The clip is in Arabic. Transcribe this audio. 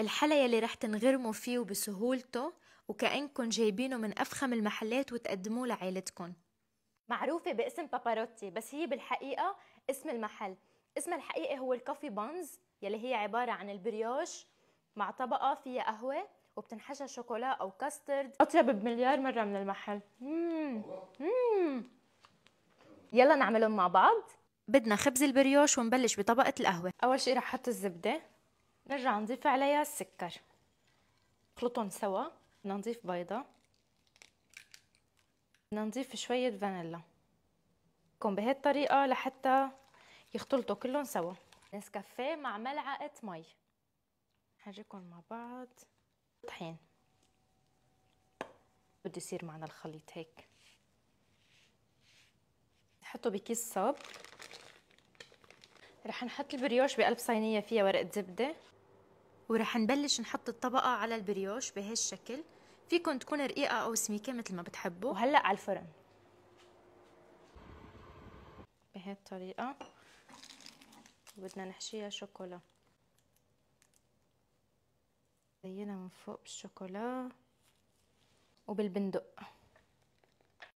الحلا يلي رح تنغرموا فيه وبسهولته وكأنكم جايبينه من أفخم المحلات وتقدموه لعائلتكم معروفة باسم باباروتي بس هي بالحقيقة اسم المحل اسمها الحقيقي هو الكوفي بانز يلي هي عبارة عن البريوش مع طبقة فيها قهوة وبتنحشى شوكولا أو كاسترد أطيب بمليار مرة من المحل مم. مم. يلا نعملهم مع بعض بدنا خبز البريوش ونبلش بطبقة القهوة أول شيء رح أحط الزبدة نرجع نضيف عليها السكر نخلطهم سوا بدنا نضيف بيضه بدنا نضيف شويه فانيلا كون الطريقة لحتى يختلطوا كلهم سوا نسكافيه مع ملعقه مي حاجيكم مع بعض طحين بده يصير معنا الخليط هيك نحطه بكيس صاب رح نحط البريوش بقلب صينيه فيها ورقه زبده ورح نبلش نحط الطبقة على البريوش بهالشكل فيكن تكون رقيقة أو سميكة مثل ما بتحبوا وهلأ على الفرن بهالطريقة بدنا نحشيها شوكولا زينا من فوق بالشوكولا وبالبندق